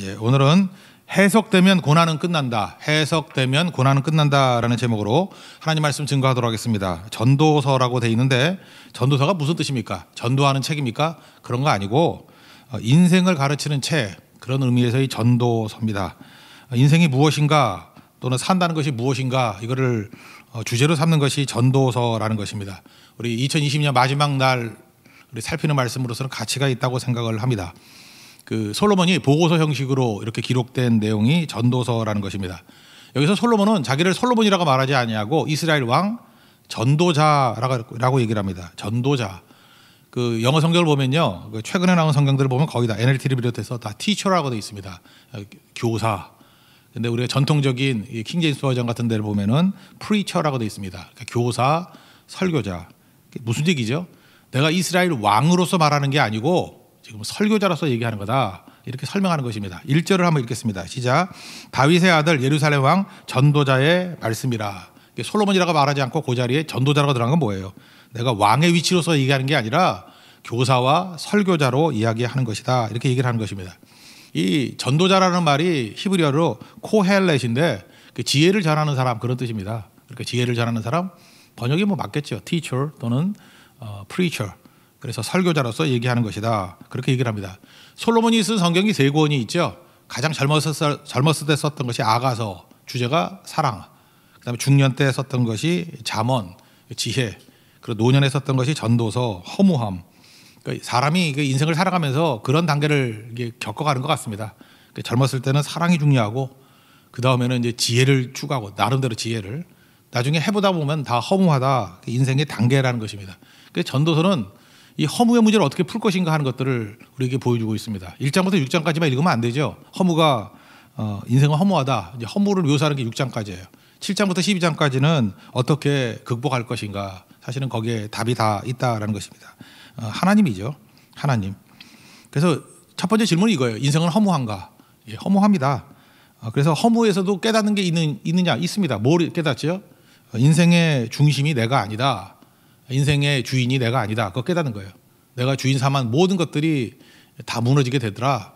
예, 오늘은 해석되면 고난은 끝난다. 해석되면 고난은 끝난다라는 제목으로 하나님 말씀 증거하도록 하겠습니다. 전도서라고 돼 있는데 전도서가 무슨 뜻입니까? 전도하는 책입니까? 그런 거 아니고 어, 인생을 가르치는 책 그런 의미에서의 전도서입니다. 어, 인생이 무엇인가 또는 산다는 것이 무엇인가 이거를 어, 주제로 삼는 것이 전도서라는 것입니다. 우리 2020년 마지막 날 우리 살피는 말씀으로서는 가치가 있다고 생각을 합니다. 그 솔로몬이 보고서 형식으로 이렇게 기록된 내용이 전도서라는 것입니다. 여기서 솔로몬은 자기를 솔로몬이라고 말하지 아니하고 이스라엘 왕 전도자라고 얘기를 합니다. 전도자. 그 영어 성경을 보면요. 그 최근에 나온 성경들을 보면 거의 다 NLT를 비롯해서 다 티처라고 되어 있습니다. 교사. 근데 우리가 전통적인 킹제임스 버전 같은 데를 보면은 프리처라고 되어 있습니다. 그러니까 교사, 설교자. 무슨 얘기죠? 내가 이스라엘 왕으로서 말하는 게 아니고 지금 뭐 설교자로서 얘기하는 거다. 이렇게 설명하는 것입니다. 1절을 한번 읽겠습니다. 시작. 다윗의 아들 예루살렘 왕 전도자의 말씀이라. 솔로몬이라고 말하지 않고 그 자리에 전도자라고 들어간 건 뭐예요? 내가 왕의 위치로서 얘기하는 게 아니라 교사와 설교자로 이야기하는 것이다. 이렇게 얘기를 하는 것입니다. 이 전도자라는 말이 히브리어로 코헬렛인데 그 지혜를 전하는 사람 그런 뜻입니다. 그러니까 지혜를 전하는 사람 번역이 뭐 맞겠죠. t e 또는 어, p r e 그래서 설교자로서 얘기하는 것이다. 그렇게 얘기를 합니다. 솔로몬이 쓴 성경이 세 권이 있죠. 가장 젊었을, 젊었을 때 썼던 것이 아가서, 주제가 사랑. 그 다음에 중년 때 썼던 것이 자언 지혜. 그리고 노년에 썼던 것이 전도서, 허무함. 그러니까 그 사람이 인생을 살아가면서 그런 단계를 겪어가는 것 같습니다. 그 젊었을 때는 사랑이 중요하고, 그 다음에는 이제 지혜를 추구하고, 나름대로 지혜를. 나중에 해보다 보면 다 허무하다. 그 인생의 단계라는 것입니다. 그 전도서는 이 허무의 문제를 어떻게 풀 것인가 하는 것들을 우리에게 보여주고 있습니다. 1장부터 6장까지만 읽으면 안 되죠. 허무가 어, 인생은 허무하다. 이제 허무를 묘사하는 게 6장까지예요. 7장부터 12장까지는 어떻게 극복할 것인가. 사실은 거기에 답이 다 있다라는 것입니다. 어, 하나님이죠. 하나님. 그래서 첫 번째 질문이 이거예요. 인생은 허무한가? 예, 허무합니다. 어, 그래서 허무에서도 깨닫는 게 있는, 있느냐? 있습니다. 뭘 깨닫죠? 인생의 중심이 내가 아니다. 인생의 주인이 내가 아니다. 그거 깨닫는 거예요. 내가 주인 삼한 모든 것들이 다 무너지게 되더라.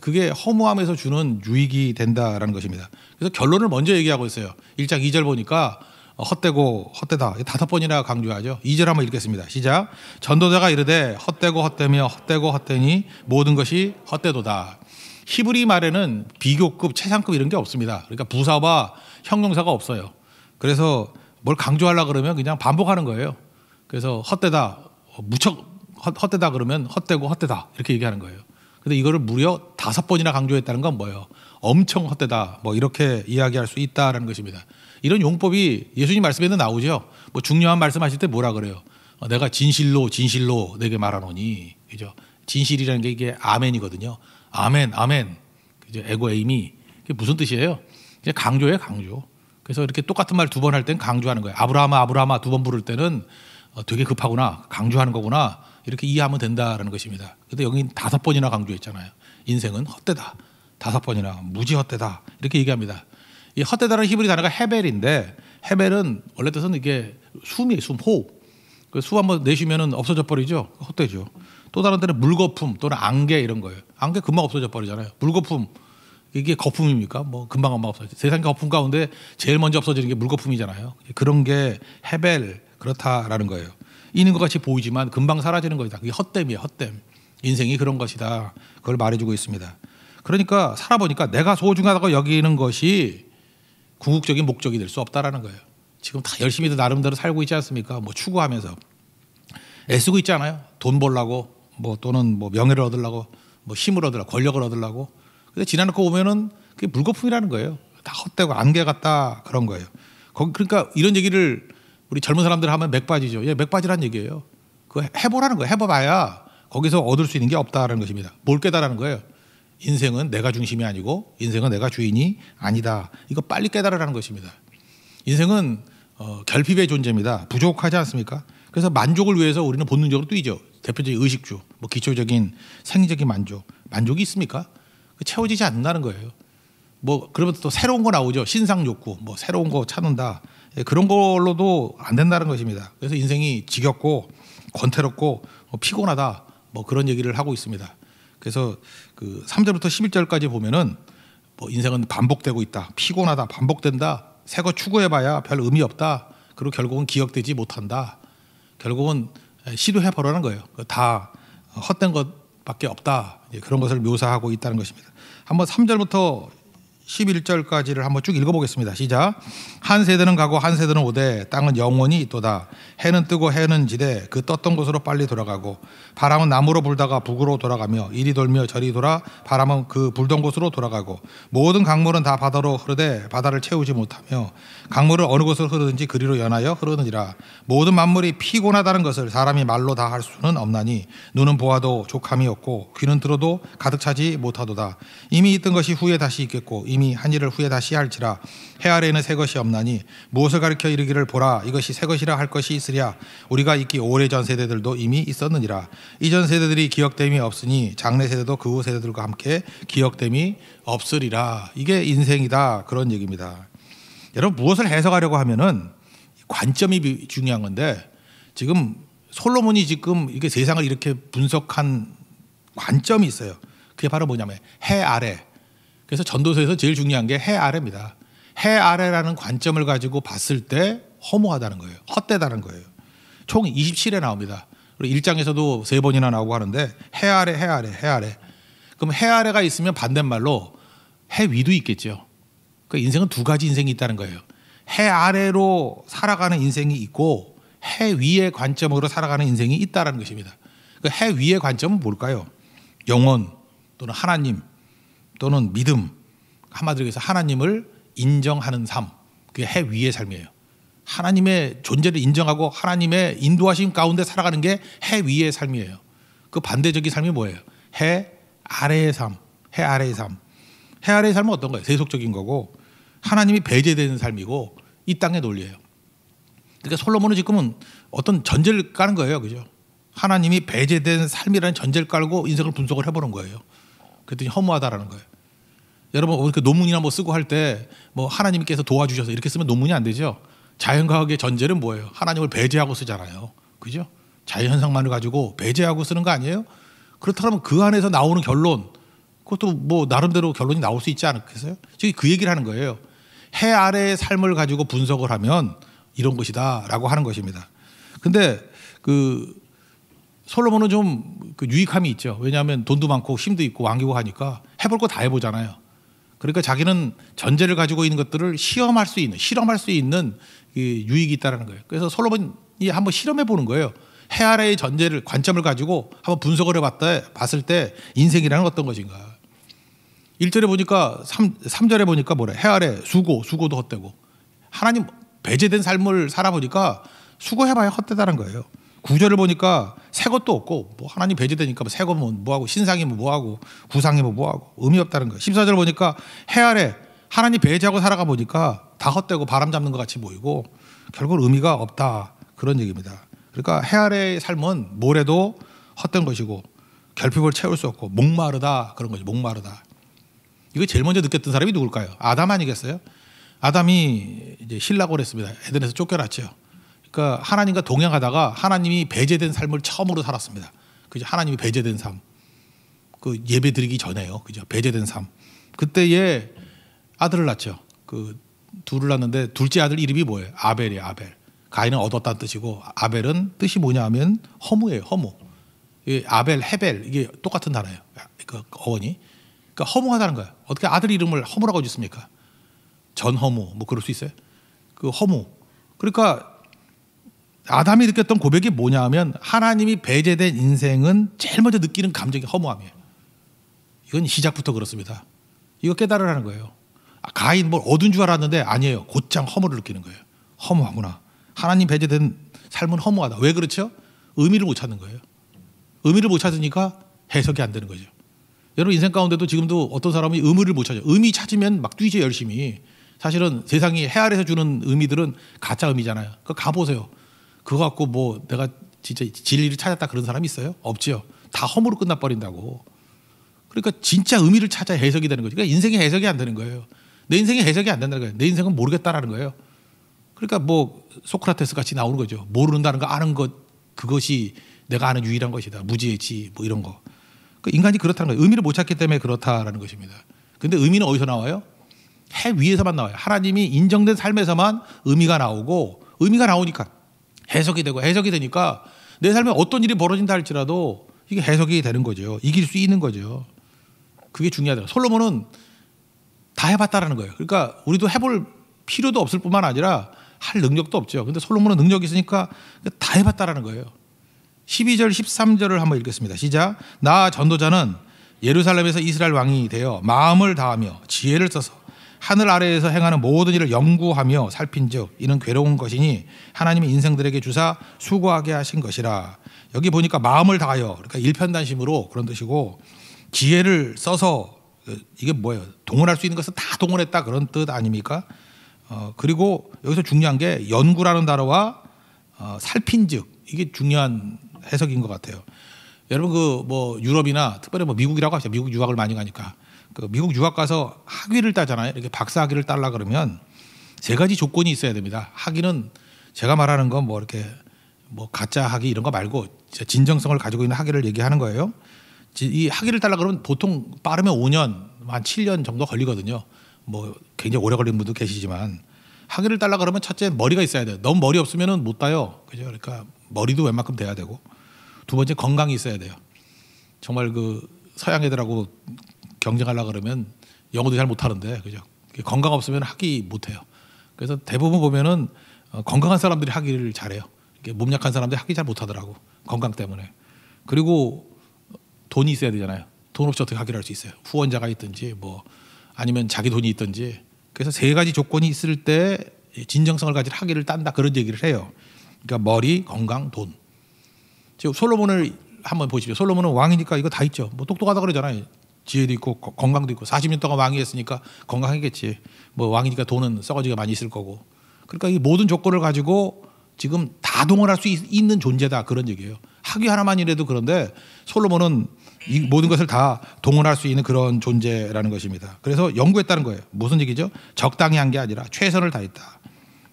그게 허무함에서 주는 유익이 된다라는 것입니다. 그래서 결론을 먼저 얘기하고 있어요. 1장 2절 보니까 헛되고 헛되다. 다섯 번이나 강조하죠. 2절 한번 읽겠습니다. 시작. 전도자가 이르되 헛되고 헛되며 헛되고 헛되니 모든 것이 헛되도다. 히브리 말에는 비교급, 최상급 이런 게 없습니다. 그러니까 부사와 형용사가 없어요. 그래서 뭘 강조하려 그러면 그냥 반복하는 거예요. 그래서 헛되다 어, 무척 헛, 되다 그러면 헛되고 헛되다 이렇게 얘기하는 거예요. 근데 이거를 무려 다섯 번이나 강조했다는 건 뭐예요? 엄청 헛되다 뭐 이렇게 이야기할 수 있다라는 것입니다. 이런 용법이 예수님 말씀에도 나오죠. 뭐 중요한 말씀하실 때 뭐라 그래요? 어, 내가 진실로 진실로 내게 말하노니 그죠? 진실이라는 게 이게 아멘이거든요. 아멘 아멘 그죠? 에고 에이미 그게 무슨 뜻이에요? 이제 강조예요 강조. 그래서 이렇게 똑같은 말 두 번 할 땐 강조하는 거예요. 아브라함아 아브라함아 두 번 부를 때는 어, 되게 급하구나, 강조하는 거구나 이렇게 이해하면 된다라는 것입니다. 근데 여기 다섯 번이나 강조했잖아요. 인생은 헛되다. 다섯 번이나 무지 헛되다 이렇게 얘기합니다. 이 헛되다는 히브리 단어가 헤벨인데 헤벨은 원래 뜻은 이게 숨이에요, 숨, 호흡. 그숨 한번 내쉬면은 없어져 버리죠. 헛되죠. 또 다른 때는 물거품 또는 안개 이런 거예요. 안개 금방 없어져 버리잖아요. 물거품 이게 거품입니까? 뭐 금방 금방 없어져. 세상 거품 가운데 제일 먼저 없어지는 게 물거품이잖아요. 그런 게 헤벨 그렇다라는 거예요. 있는 것 같이 보이지만 금방 사라지는 것이다. 그게 헛됨이에요. 헛됨. 인생이 그런 것이다. 그걸 말해주고 있습니다. 그러니까 살아보니까 내가 소중하다고 여기는 것이 궁극적인 목적이 될 수 없다라는 거예요. 지금 다 열심히도 나름대로 살고 있지 않습니까? 뭐 추구하면서 애쓰고 있잖아요. 돈 벌라고 뭐 또는 뭐 명예를 얻으려고 뭐 힘을 얻으려고 권력을 얻으려고. 근데 지나놓고 보면은 그게 물거품이라는 거예요. 다 헛되고 안개 같다 그런 거예요. 그러니까 이런 얘기를 우리 젊은 사람들 하면 맥바지죠. 예, 맥바지란 얘기예요. 그 해보라는 거예요. 해봐봐야 거기서 얻을 수 있는 게 없다라는 것입니다. 뭘 깨달은 거예요? 인생은 내가 중심이 아니고 인생은 내가 주인이 아니다. 이거 빨리 깨달으라는 것입니다. 인생은 어, 결핍의 존재입니다. 부족하지 않습니까? 그래서 만족을 위해서 우리는 본능적으로 뛰죠. 대표적인 의식주, 뭐 기초적인 생리적인 만족. 만족이 있습니까? 그 채워지지 않는다는 거예요. 뭐 그러면 또 새로운 거 나오죠. 신상 욕구, 뭐 새로운 거 찾는다. 예, 그런 걸로도 안 된다는 것입니다. 그래서 인생이 지겹고 권태롭고 뭐 피곤하다 뭐 그런 얘기를 하고 있습니다. 그래서 그 3절부터 11절까지 보면은 뭐 인생은 반복되고 있다. 피곤하다. 반복된다. 새 거 추구해봐야 별 의미 없다. 그리고 결국은 기억되지 못한다. 결국은 예, 시도해 보라는 거예요. 그 다 헛된 것밖에 없다. 그런 것을 묘사하고 있다는 것입니다. 한번 3절부터 11절까지를 한번 쭉 읽어보겠습니다. 시작. 한 세대는 가고 한 세대는 오되 땅은 영원히 있도다. 해는 뜨고 해는 지되 그 떴던 곳으로 빨리 돌아가고 바람은 남으로 불다가 북으로 돌아가며 이리 돌며 저리 돌아 바람은 그 불던 곳으로 돌아가고 모든 강물은 다 바다로 흐르되 바다를 채우지 못하며 강물을 어느 곳으로 흐르든지 그리로 연하여 흐르느니라. 모든 만물이 피곤하다는 것을 사람이 말로 다 할 수는 없나니 눈은 보아도 족함이 없고 귀는 들어도 가득 차지 못하도다. 이미 있던 것이 후에 다시 있겠고 이미 한 일을 후에 다시 할지라 해 아래에는 새 것이 없나니 무엇을 가르켜 이르기를 보라 이것이 새 것이라 할 것이 있으랴 우리가 있기 오래전 세대들도 이미 있었느니라 이전 세대들이 기억됨이 없으니 장래 세대도 그 후 세대들과 함께 기억됨이 없으리라 이게 인생이다 그런 얘기입니다 여러분 무엇을 해석하려고 하면은 관점이 중요한 건데 지금 솔로몬이 지금 이게 세상을 이렇게 분석한 관점이 있어요. 그게 바로 뭐냐면 해 아래 그래서 전도서에서 제일 중요한 게 해 아래입니다. 해 아래라는 관점을 가지고 봤을 때 허무하다는 거예요. 헛되다는 거예요. 총 27회 나옵니다. 그리고 1장에서도 3 번이나 나오고 하는데 해 아래, 해 아래, 해 아래. 그럼 해 아래가 있으면 반대말로 해 위도 있겠죠. 그 인생은 두 가지 인생이 있다는 거예요. 해 아래로 살아가는 인생이 있고 해 위의 관점으로 살아가는 인생이 있다는 것입니다. 그 해 위의 관점은 뭘까요? 영혼 또는 하나님 또는 믿음 한마디로 해서 하나님을 인정하는 삶 그게 해 위의 삶이에요. 하나님의 존재를 인정하고 하나님의 인도하심 가운데 살아가는 게 해 위의 삶이에요. 그 반대적인 삶이 뭐예요? 해 아래의 삶, 해 아래의 삶. 해 아래의 삶은 어떤 거예요? 세속적인 거고 하나님이 배제되는 삶이고 이 땅의 논리예요. 그러니까 솔로몬은 지금은 어떤 전제를 까는 거예요, 그죠? 하나님이 배제된 삶이라는 전제를 깔고 인생을 분석을 해보는 거예요. 그랬더니 허무하다라는 거예요. 여러분 뭐 이 논문이나 뭐 쓰고 할 때 뭐 하나님께서 도와주셔서 이렇게 쓰면 논문이 안 되죠. 자연과학의 전제는 뭐예요? 하나님을 배제하고 쓰잖아요. 그죠? 자연현상만을 가지고 배제하고 쓰는 거 아니에요? 그렇다면 그 안에서 나오는 결론 그것도 뭐 나름대로 결론이 나올 수 있지 않겠어요? 지금 그 얘기를 하는 거예요. 해 아래의 삶을 가지고 분석을 하면 이런 것이다라고 하는 것입니다. 근데 그 솔로몬은 좀 그 유익함이 있죠. 왜냐하면 돈도 많고 힘도 있고 왕이고 하니까 해볼 거 다 해보잖아요. 그러니까 자기는 전제를 가지고 있는 것들을 시험할 수 있는 실험할 수 있는 유익이 있다라는 거예요. 그래서 솔로몬이 한번 실험해 보는 거예요. 해 아래의 전제를 관점을 가지고 한번 분석을 해봤다 봤을 때 인생이라는 어떤 것인가. 1절에 보니까 3, 3절에 보니까 뭐래 해 아래 수고 수고도 헛되고 하나님 배제된 삶을 살아보니까 수고해봐야 헛되다는 거예요. 9절을 보니까 새 것도 없고 뭐 하나님 배제되니까 뭐 새거 뭐, 뭐 하고 신상이 뭐, 뭐 하고 구상이 뭐, 뭐 하고 의미 없다는 거예요. 14절 보니까 해 아래 하나님 배제하고 살아가 보니까 다 헛되고 바람 잡는 것 같이 보이고 결국 의미가 없다 그런 얘기입니다. 그러니까 해 아래의 삶은 모래도 헛된 것이고 결핍을 채울 수 없고 목마르다 그런 거죠. 목마르다. 이거 제일 먼저 느꼈던 사람이 누굴까요? 아담 아니겠어요? 아담이 이제 신라고 그랬습니다. 에덴에서 쫓겨났죠. 그러니까 하나님과 동행하다가 하나님이 배제된 삶을 처음으로 살았습니다. 그죠? 하나님이 배제된 삶. 그 예배 드리기 전에요. 그죠? 배제된 삶. 그때에 아들을 낳죠. 그 둘을 낳는데 둘째 아들 이름이 뭐예요? 아벨이에요, 아벨. 가인은 얻었다는 뜻이고 아벨은 뜻이 뭐냐 하면 허무예요, 허무. 아벨, 헤벨 이게 똑같은 단어예요. 그 어원이. 그러니까 허무하다는 거예요. 어떻게 아들 이름을 허무라고 짓습니까? 전허무 뭐 그럴 수 있어요. 그 허무. 그러니까 아담이 느꼈던 고백이 뭐냐면 하나님이 배제된 인생은 제일 먼저 느끼는 감정이 허무함이에요. 이건 시작부터 그렇습니다. 이거 깨달으라는 거예요. 아, 가인 뭘 얻은 줄 알았는데 아니에요. 곧장 허무를 느끼는 거예요. 허무하구나. 하나님 배제된 삶은 허무하다. 왜 그렇죠? 의미를 못 찾는 거예요. 의미를 못 찾으니까 해석이 안 되는 거죠. 여러분 인생 가운데도 지금도 어떤 사람이 의미를 못 찾아요. 의미 찾으면 막 뛰죠 열심히. 사실은 세상이 헤아려서 주는 의미들은 가짜 의미잖아요. 그거 가보세요. 그거 갖고 뭐 내가 진짜 진리를 찾았다 그런 사람이 있어요? 없지요. 다 허무로 끝나버린다고. 그러니까 진짜 의미를 찾아 해석이 되는 거죠. 그러니까 인생의 해석이 안 되는 거예요. 내 인생의 해석이 안 된다는 거예요. 내 인생은 모르겠다라는 거예요. 그러니까 뭐 소크라테스 같이 나오는 거죠. 모르는다는 거 아는 것 그것이 내가 아는 유일한 것이다. 무지의지 뭐 이런 거. 그러니까 인간이 그렇다는 거예요. 의미를 못 찾기 때문에 그렇다라는 것입니다. 근데 의미는 어디서 나와요? 해 위에서만 나와요. 하나님이 인정된 삶에서만 의미가 나오고 의미가 나오니까 해석이 되고 해석이 되니까 내 삶에 어떤 일이 벌어진다 할지라도 이게 해석이 되는 거죠. 이길 수 있는 거죠. 그게 중요하다. 솔로몬은 다 해봤다라는 거예요. 그러니까 우리도 해볼 필요도 없을 뿐만 아니라 할 능력도 없죠. 근데 솔로몬은 능력이 있으니까 다 해봤다라는 거예요. 12절, 13절을 한번 읽겠습니다. 시작. 나 전도자는 예루살렘에서 이스라엘 왕이 되어 마음을 다하며 지혜를 써서 하늘 아래에서 행하는 모든 일을 연구하며 살핀즉 이는 괴로운 것이니 하나님이 인생들에게 주사 수고하게 하신 것이라. 여기 보니까 마음을 다하여 그러니까 일편단심으로 그런 뜻이고 지혜를 써서 그, 이게 뭐예요? 동원할 수 있는 것은 다 동원했다 그런 뜻 아닙니까? 어, 그리고 여기서 중요한 게 연구라는 단어와 어, 살핀즉 이게 중요한 해석인 것 같아요. 여러분 그 뭐 유럽이나 특별히 뭐 미국이라고 하죠. 미국 유학을 많이 가니까 그 미국 유학 가서 학위를 따잖아요. 이렇게 박사 학위를 따려 그러면 세 가지 조건이 있어야 됩니다. 학위는 제가 말하는 건 뭐 이렇게 뭐 가짜 학위 이런 거 말고 진정성을 가지고 있는 학위를 얘기하는 거예요. 이 학위를 따려 그러면 보통 빠르면 5년, 한 7년 정도 걸리거든요. 뭐 굉장히 오래 걸리는 분도 계시지만 학위를 따려 그러면 첫째 머리가 있어야 돼요. 너무 머리 없으면은 못 따요. 그죠? 그러니까 머리도 웬만큼 돼야 되고 두 번째 건강이 있어야 돼요. 정말 그 서양 애들하고 경쟁하려 그러면 영어도 잘 못하는데 그죠? 건강 없으면 하기 못해요. 그래서 대부분 보면은 어, 건강한 사람들이 하기를 잘해요. 몸 약한 사람들이 하기 잘 못하더라고 건강 때문에. 그리고 돈이 있어야 되잖아요. 돈 없이 어떻게 하기를 할 수 있어요. 후원자가 있든지 뭐 아니면 자기 돈이 있든지. 그래서 세 가지 조건이 있을 때 진정성을 가질하기를 딴다 그런 얘기를 해요. 그러니까 머리, 건강, 돈. 지금 솔로몬을 한번 보시죠 솔로몬은 왕이니까 이거 다 있죠. 뭐 똑똑하다 그러잖아요. 지혜도 있고 건강도 있고 40년 동안 왕이었으니까 건강하겠지. 뭐 왕이니까 돈은 썩어지게 많이 있을 거고. 그러니까 이 모든 조건을 가지고 지금 다동원할수 있는 존재다 그런 얘기예요. 학위 하나만이라도 그런데 솔로몬은 이 모든 것을 다 동원할 수 있는 그런 존재라는 것입니다. 그래서 연구했다는 거예요. 무슨 얘기죠? 적당히 한 게 아니라 최선을 다했다.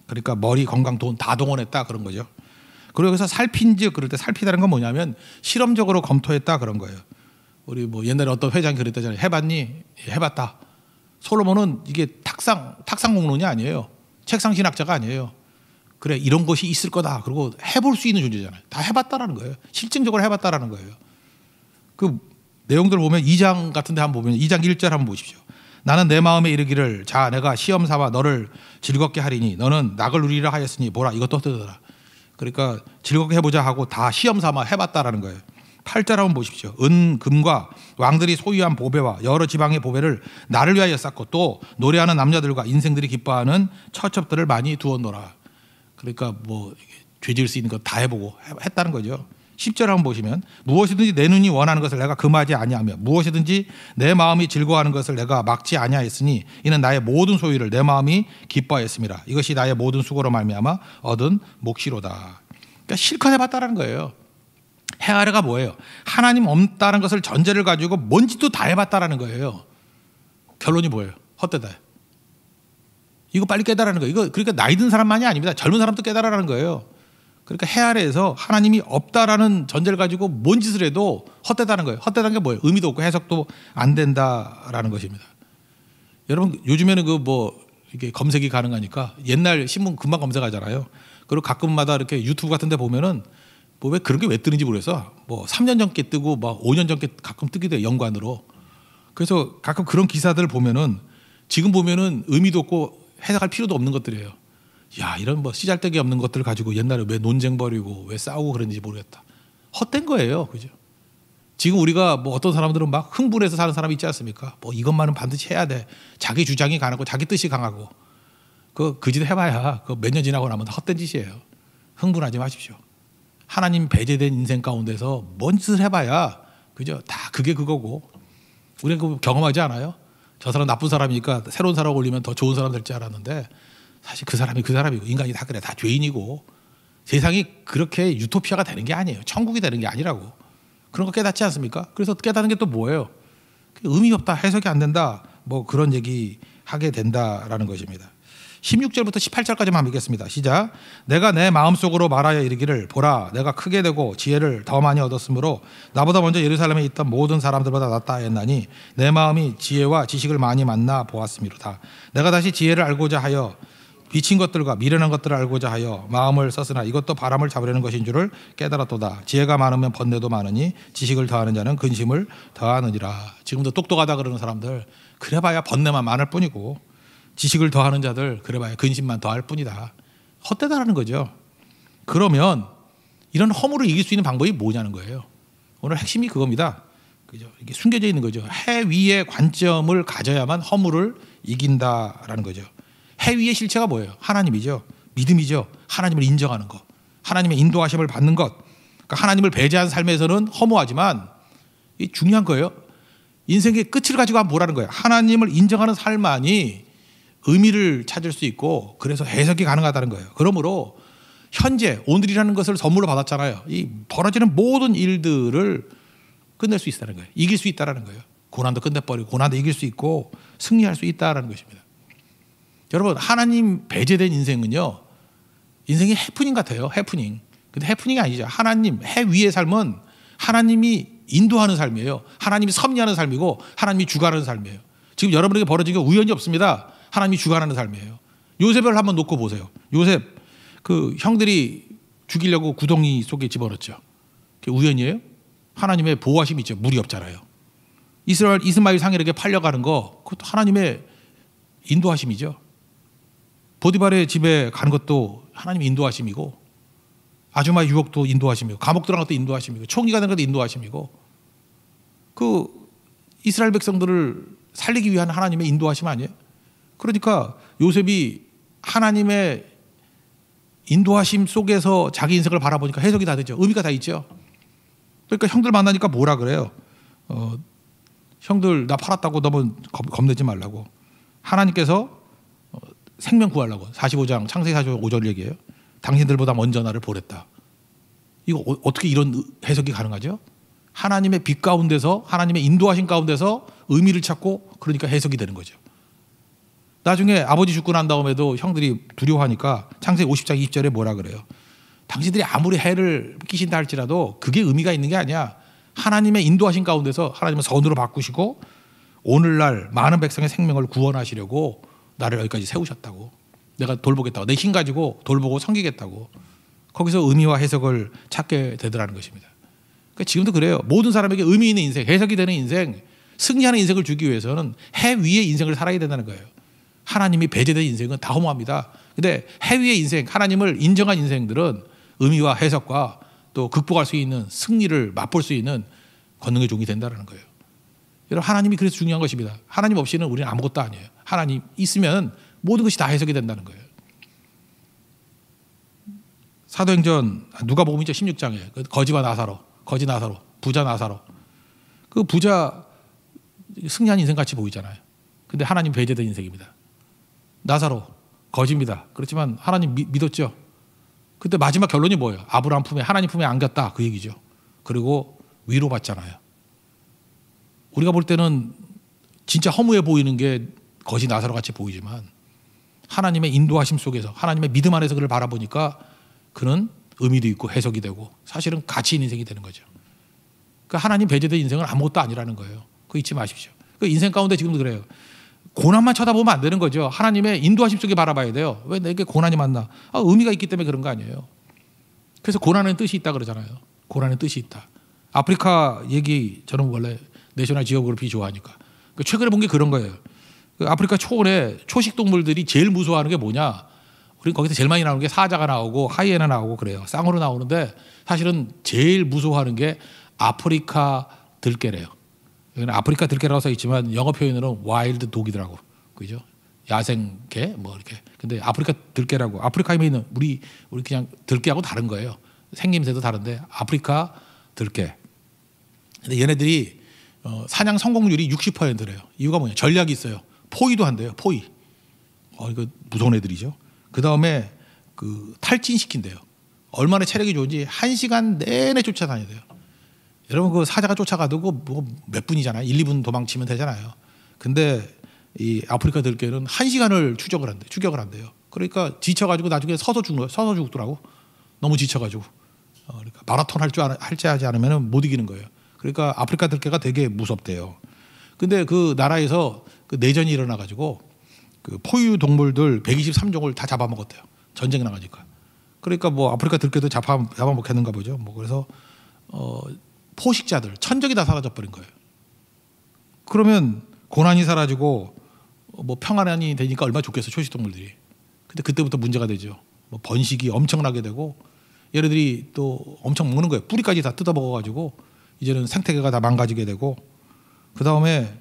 그러니까 머리, 건강, 돈 다 동원했다 그런 거죠. 그리고 여기서 살핀즉 그럴 때 살피다는 건 뭐냐면 실험적으로 검토했다 그런 거예요. 우리 뭐 옛날에 어떤 회장이 그랬다잖아요. 해봤니? 예, 해봤다. 솔로몬은 이게 탁상 탁상 공론이 아니에요. 책상 신학자가 아니에요. 그래 이런 것이 있을 거다. 그리고 해볼 수 있는 존재잖아요. 다 해봤다라는 거예요. 실증적으로 해봤다라는 거예요. 그 내용들 을 보면 2장 같은데 한번 보면 2장 1절 한번 보십시오. 나는 내 마음에 이르기를 자 내가 시험 삼아 너를 즐겁게 하리니 너는 낙을 누리라 하였으니 보라 이것도 헛되더라. 그러니까 즐겁게 해보자 하고 다 시험 삼아 해봤다라는 거예요. 팔자라번 보십시오. 은, 금과 왕들이 소유한 보배와 여러 지방의 보배를 나를 위하여 쌓고 또 노래하는 남자들과 인생들이 기뻐하는 처첩들을 많이 두었노라. 그러니까 뭐죄지수 있는 거 다 해보고 했다는 거죠. 10절 한번 보시면 무엇이든지 내 눈이 원하는 것을 내가 금하지 아니하며 무엇이든지 내 마음이 즐거워하는 것을 내가 막지 아니하였으니 이는 나의 모든 소유를 내 마음이 기뻐하였습니다. 이것이 나의 모든 수고로 말미암아 얻은 몫이로다. 그러니까 실컷 해봤다는 거예요. 헤아려가 뭐예요? 하나님 없다는 것을 전제를 가지고 뭔 짓도 다 해봤다라는 거예요. 결론이 뭐예요? 헛되다. 이거 빨리 깨달라는 거예요. 이거 그러니까 나이 든 사람만이 아닙니다. 젊은 사람도 깨달으라는 거예요. 그러니까 헤아려서 하나님이 없다라는 전제를 가지고 뭔 짓을 해도 헛되다는 거예요. 헛되다는 게 뭐예요? 의미도 없고 해석도 안 된다라는 것입니다. 여러분 요즘에는 그 뭐 이게 검색이 가능하니까 옛날 신문 금방 검색하잖아요. 그리고 가끔마다 이렇게 유튜브 같은 데 보면은 뭐왜 그런 게 왜 뜨는지 모르겠어. 뭐 3년 전께 뜨고 막 5년 전께 가끔 뜨기도 해 연관으로. 그래서 가끔 그런 기사들을 보면은 지금 보면은 의미도 없고 해석할 필요도 없는 것들이에요. 야 이런 뭐 씨잘데기 없는 것들을 가지고 옛날에 왜 논쟁 벌이고 왜 싸우고 그런지 모르겠다. 헛된 거예요, 그죠? 지금 우리가 뭐 어떤 사람들은 막 흥분해서 사는 사람이 있지 않습니까? 뭐 이것만은 반드시 해야 돼. 자기 주장이 강하고 자기 뜻이 강하고 그그짓 해봐야 그 몇 년 지나고 나면 헛된 짓이에요. 흥분하지 마십시오. 하나님 배제된 인생 가운데서 뭔 짓을 해봐야 그죠? 다 그게 그거고 우리는 그 경험하지 않아요? 저 사람 나쁜 사람이니까 새로운 사람 올리면 더 좋은 사람 될 줄 알았는데 사실 그 사람이 그 사람이고 인간이 다 그래 다 죄인이고 세상이 그렇게 유토피아가 되는 게 아니에요. 천국이 되는 게 아니라고 그런 거 깨닫지 않습니까? 그래서 깨닫는 게 또 뭐예요? 그 의미 없다 해석이 안 된다 뭐 그런 얘기 하게 된다라는 것입니다. 16절부터 18절까지만 보겠습니다. 시작. 내가 내 마음속으로 말하여 이르기를 보라 내가 크게 되고 지혜를 더 많이 얻었으므로 나보다 먼저 예루살렘에 있던 모든 사람들보다 낫다 했나니 내 마음이 지혜와 지식을 많이 만나 보았음이로다. 내가 다시 지혜를 알고자 하여 비친 것들과 미련한 것들을 알고자 하여 마음을 썼으나 이것도 바람을 잡으려는 것인 줄을 깨달았도다. 지혜가 많으면 번뇌도 많으니 지식을 더하는 자는 근심을 더하느니라. 지금도 똑똑하다 그러는 사람들 그래봐야 번뇌만 많을 뿐이고 지식을 더하는 자들 그래봐야 근심만 더할 뿐이다. 헛되다라는 거죠. 그러면 이런 허물을 이길 수 있는 방법이 뭐냐는 거예요. 오늘 핵심이 그겁니다. 그죠? 이게 숨겨져 있는 거죠. 해위의 관점을 가져야만 허물을 이긴다라는 거죠. 해위의 실체가 뭐예요? 하나님이죠. 믿음이죠. 하나님을 인정하는 것. 하나님의 인도하심을 받는 것. 그러니까 하나님을 배제한 삶에서는 허무하지만 이 중요한 거예요. 인생의 끝을 가지고 뭐라는 거예요? 하나님을 인정하는 삶만이 의미를 찾을 수 있고 그래서 해석이 가능하다는 거예요. 그러므로 현재 오늘이라는 것을 선물로 받았잖아요. 이 벌어지는 모든 일들을 끝낼 수 있다는 거예요. 이길 수 있다라는 거예요. 고난도 끝내버리고 고난도 이길 수 있고 승리할 수 있다라는 것입니다. 여러분 하나님 배제된 인생은요 인생이 해프닝 같아요. 해프닝. 근데 해프닝이 아니죠. 하나님 해 위의 삶은 하나님이 인도하는 삶이에요. 하나님이 섭리하는 삶이고 하나님이 주관하는 삶이에요. 지금 여러분에게 벌어진 게 우연이 없습니다. 하나님이 주관하는 삶이에요. 요셉을 한번 놓고 보세요. 요셉 그 형들이 죽이려고 구덩이 속에 집어넣었죠. 그게 우연이에요? 하나님의 보호하심이 있죠. 물이 없잖아요. 이스라엘 이스마일 상일에게 팔려가는 거 그것도 하나님의 인도하심이죠. 보디발의 집에 가는 것도 하나님 인도하심이고 아주마 유혹도 인도하심이고 감옥 들어간 것도 인도하심이고 총리가 된 것도 인도하심이고 그 이스라엘 백성들을 살리기 위한 하나님의 인도하심 아니에요? 그러니까 요셉이 하나님의 인도하심 속에서 자기 인생을 바라보니까 해석이 다 되죠. 의미가 다 있죠. 그러니까 형들 만나니까 뭐라 그래요? 어, 형들 나 팔았다고 너무 겁내지 말라고. 하나님께서 어, 생명 구하려고 45장 창세기 45절 얘기예요. 당신들보다 먼저 나를 보냈다. 이거 어, 어떻게 이런 해석이 가능하죠? 하나님의 빛 가운데서 하나님의 인도하심 가운데서 의미를 찾고 그러니까 해석이 되는 거죠. 나중에 아버지 죽고 난 다음에도 형들이 두려워하니까 창세기 50장 20절에 뭐라 그래요? 당신들이 아무리 해를 끼신다 할지라도 그게 의미가 있는 게 아니야. 하나님의 인도하신 가운데서 하나님은 선으로 바꾸시고 오늘날 많은 백성의 생명을 구원하시려고 나를 여기까지 세우셨다고. 내가 돌보겠다고. 내 힘 가지고 돌보고 섬기겠다고. 거기서 의미와 해석을 찾게 되더라는 것입니다. 그러니까 지금도 그래요. 모든 사람에게 의미 있는 인생, 해석이 되는 인생, 승리하는 인생을 주기 위해서는 해위에 인생을 살아야 된다는 거예요. 하나님이 배제된 인생은 다 허무합니다. 근데 해위의 인생, 하나님을 인정한 인생들은 의미와 해석과 또 극복할 수 있는 승리를 맛볼 수 있는 권능의 종이 된다는 거예요. 여러분 하나님이 그래서 중요한 것입니다. 하나님 없이는 우리는 아무것도 아니에요. 하나님 있으면 모든 것이 다 해석이 된다는 거예요. 사도행전 누가복음 2장 16장에 그 거지와 나사로, 거지 나사로, 부자 나사로. 그 부자 승리한 인생 같이 보이잖아요. 근데 하나님 배제된 인생입니다. 나사로 거짓입니다. 그렇지만 하나님 미, 믿었죠. 그때 마지막 결론이 뭐예요? 아브라함 품에 하나님 품에 안겼다 그 얘기죠. 그리고 위로받잖아요. 우리가 볼 때는 진짜 허무해 보이는 게 거짓 나사로 같이 보이지만 하나님의 인도하심 속에서 하나님의 믿음 안에서 그를 바라보니까 그는 의미도 있고 해석이 되고 사실은 가치 있는 인생이 되는 거죠. 그 하나님 배제된 인생은 아무것도 아니라는 거예요. 그 잊지 마십시오. 그 인생 가운데 지금도 그래요. 고난만 쳐다보면 안 되는 거죠. 하나님의 인도하심 속에 바라봐야 돼요. 왜 내게 고난이 만나? 아, 의미가 있기 때문에 그런 거 아니에요. 그래서 고난은 뜻이 있다 그러잖아요. 고난은 뜻이 있다. 아프리카 얘기 저는 원래 내셔널 지오그래피 좋아하니까. 그 최근에 본 게 그런 거예요. 그 아프리카 초원에 초식 동물들이 제일 무서워하는 게 뭐냐? 우리 거기서 제일 많이 나오는 게 사자가 나오고 하이에나 나오고 그래요. 쌍으로 나오는데 사실은 제일 무서워하는 게 아프리카 들깨래요 이건 아프리카 들개라고 써 있지만 영어 표현으로는 와일드 독이더라고. 그죠? 야생 개 뭐 이렇게. 근데 아프리카 들개라고. 아프리카에 있는 우리 우리 그냥 들개하고 다른 거예요. 생김새도 다른데 아프리카 들개. 근데 얘네들이 어, 사냥 성공률이 60%래요. 이유가 뭐냐? 전략이 있어요. 포위도 한대요. 포위. 어 이거 무서운 애들이죠. 그다음에 그 탈진시킨대요. 얼마나 체력이 좋은지 1시간 내내 쫓아다녀야 돼요. 여러분 그 사자가 쫓아가도 그 뭐몇 분이잖아요. 1, 2분 도망치면 되잖아요. 근데 이 아프리카 들개는 1 시간을 추적을 한대, 추격을 한대요. 그러니까 지쳐가지고 나중에 서서 죽는 서서 죽더라고. 너무 지쳐가지고. 어, 그러니까 마라톤 할줄 할지 하지 않으면 못 이기는 거예요. 그러니까 아프리카 들개가 되게 무섭대요. 근데 그 나라에서 그 내전이 일어나가지고 그 포유 동물들 123종을 다 잡아먹었대요. 전쟁 나가니까. 그러니까 뭐 아프리카 들개도 잡아 잡아먹겠는가 보죠. 뭐 그래서 어 포식자들, 천적이 다 사라져버린 거예요. 그러면 고난이 사라지고 어, 뭐 평안이 되니까 얼마나 좋겠어, 초식동물들이. 근데 그때부터 문제가 되죠. 뭐 번식이 엄청나게 되고 얘네들이 또 엄청 먹는 거예요. 뿌리까지 다 뜯어먹어가지고 이제는 생태계가 다 망가지게 되고 그 다음에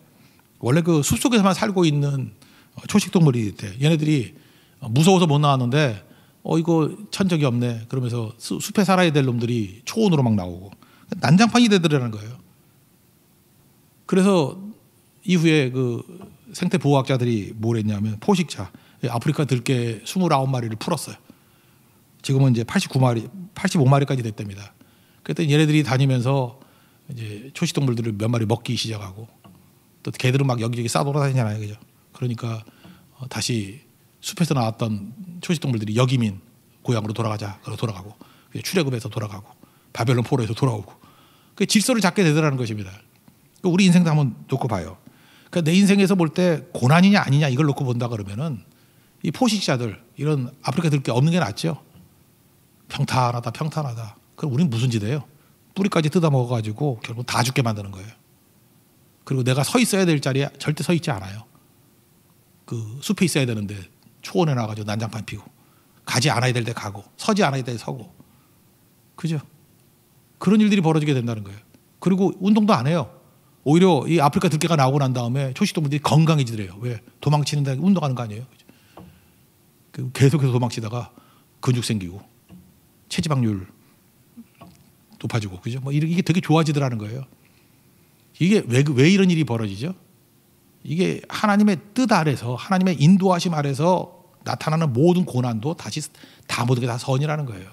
원래 그 숲속에서만 살고 있는 어, 초식동물이 돼. 얘네들이 어, 무서워서 못 나왔는데 어 이거 천적이 없네 그러면서 숲에 살아야 될 놈들이 초원으로 막 나오고 난장판이 되더라는 거예요. 그래서 이후에 그 생태 보호학자들이 뭘 했냐면 포식자 아프리카 들깨 29마리를 풀었어요. 지금은 이제 89마리, 85마리까지 됐답니다. 그랬더니 얘네들이 다니면서 이제 초식동물들을 몇 마리 먹기 시작하고 또 개들은 막 여기저기 싸돌아다니잖아요. 그죠? 그러니까 어, 다시 숲에서 나왔던 초식동물들이 여기민 고향으로 돌아가자. 그러 돌아가고 출애굽에서 돌아가고 바벨론 포로에서 돌아오고 그 질서를 잡게 되더라는 것입니다. 그 우리 인생도 한번 놓고 봐요. 그러니까 내 인생에서 볼 때 고난이냐 아니냐 이걸 놓고 본다 그러면은 이 포식자들 이런 아프리카 들게 없는 게 낫죠. 평탄하다 평탄하다. 그럼 우리는 무슨 지대요? 뿌리까지 뜯어 먹어가지고 결국 다 죽게 만드는 거예요. 그리고 내가 서 있어야 될 자리에 절대 서 있지 않아요. 그 숲에 있어야 되는데 초원에 나가지고 난장판 피고 가지 않아야 될 때 가고 서지 않아야 될 때 서고 그죠? 그런 일들이 벌어지게 된다는 거예요. 그리고 운동도 안 해요. 오히려 이 아프리카 들깨가 나오고 난 다음에 초식동물들이 건강해지더래요. 왜? 도망치는데 운동하는 거 아니에요. 그 계속해서 도망치다가 근육 생기고 체지방률 높아지고 그죠? 뭐 이게 되게 좋아지더라는 거예요. 이게 왜, 왜 이런 일이 벌어지죠? 이게 하나님의 뜻 아래서 하나님의 인도하심 아래서 나타나는 모든 고난도 다시 다 모든 게다 선이라는 거예요.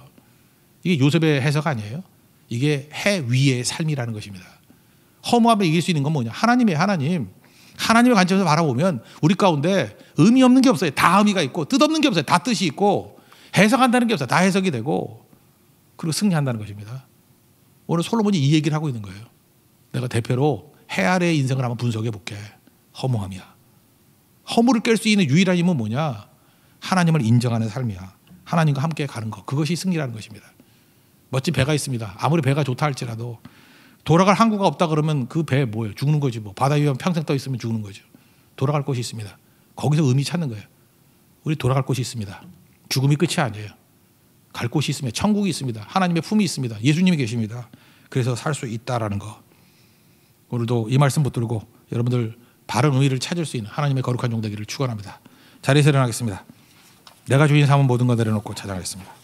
이게 요셉의 해석 아니에요? 이게 해 위의 삶이라는 것입니다. 허무함을 이길 수 있는 건 뭐냐? 하나님의 하나님. 하나님의 관점에서 바라보면 우리 가운데 의미 없는 게 없어요. 다 의미가 있고 뜻없는 게 없어요. 다 뜻이 있고 해석한다는 게 없어요. 다 해석이 되고 그리고 승리한다는 것입니다. 오늘 솔로몬이 이 얘기를 하고 있는 거예요. 내가 대표로 해 아래의 인생을 한번 분석해 볼게. 허무함이야. 허무를 깰 수 있는 유일한 힘은 뭐냐? 하나님을 인정하는 삶이야. 하나님과 함께 가는 것. 그것이 승리라는 것입니다. 멋진 배가 있습니다. 아무리 배가 좋다 할지라도 돌아갈 항구가 없다 그러면 그 배 뭐예요? 죽는 거지 뭐. 바다 위에 평생 떠 있으면 죽는 거죠. 돌아갈 곳이 있습니다. 거기서 의미 찾는 거예요. 우리 돌아갈 곳이 있습니다. 죽음이 끝이 아니에요. 갈 곳이 있으면 천국이 있습니다. 하나님의 품이 있습니다. 예수님이 계십니다. 그래서 살 수 있다라는 거. 오늘도 이 말씀 붙들고 여러분들 바른 의를 찾을 수 있는 하나님의 거룩한 종 되기를 축원합니다. 자리에서 일나겠습니다 내가 주인 삼은 모든 것 내려놓고 찾아가겠습니다.